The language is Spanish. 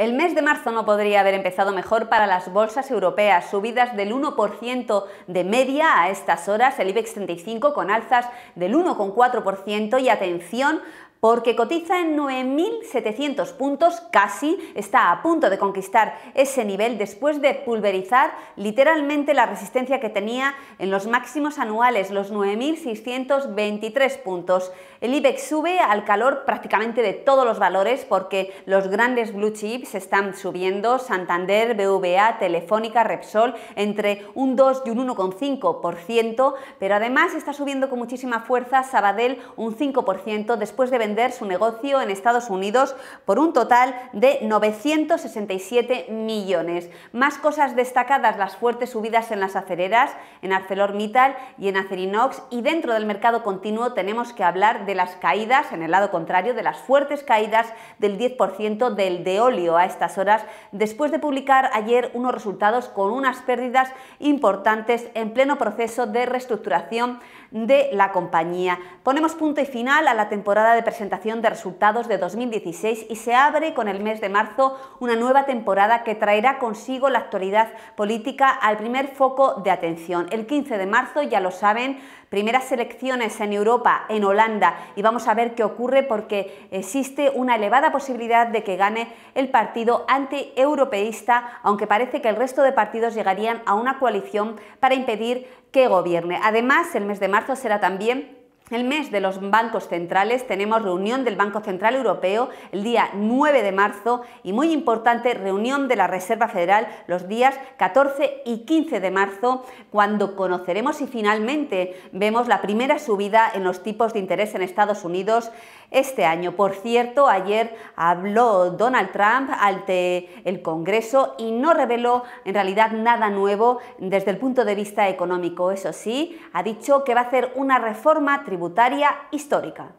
El mes de marzo no podría haber empezado mejor para las bolsas europeas, subidas del 1% de media a estas horas, el IBEX 35 con alzas del 1,4% y atención porque cotiza en 9.700 puntos casi, está a punto de conquistar ese nivel después de pulverizar literalmente la resistencia que tenía en los máximos anuales, los 9.623 puntos. El IBEX sube al calor prácticamente de todos los valores porque los grandes blue chips están subiendo, Santander, BVA, Telefónica, Repsol, entre un 2 y un 1,5%, pero además está subiendo con muchísima fuerza Sabadell un 5% después de su negocio en Estados Unidos por un total de 967 millones. Más cosas destacadas, las fuertes subidas en las acereras, en ArcelorMittal y en Acerinox. Y dentro del mercado continuo tenemos que hablar de las caídas, en el lado contrario, de las fuertes caídas del 10% del de óleo a estas horas, después de publicar ayer unos resultados con unas pérdidas importantes en pleno proceso de reestructuración de la compañía. Ponemos punto y final a la temporada de presentación presentación de resultados de 2016 y se abre con el mes de marzo una nueva temporada que traerá consigo la actualidad política al primer foco de atención. El 15 de marzo, ya lo saben, primeras elecciones en Europa, en Holanda, y vamos a ver qué ocurre porque existe una elevada posibilidad de que gane el partido anti-europeísta aunque parece que el resto de partidos llegarían a una coalición para impedir que gobierne. Además, el mes de marzo será también el mes de los bancos centrales tenemos reunión del Banco Central Europeo el día 9 de marzo y muy importante reunión de la Reserva Federal los días 14 y 15 de marzo cuando conoceremos y finalmente vemos la primera subida en los tipos de interés en Estados Unidos este año. Por cierto, ayer habló Donald Trump ante el Congreso y no reveló en realidad nada nuevo desde el punto de vista económico. Eso sí, ha dicho que va a hacer una reforma tributaria tributaria histórica.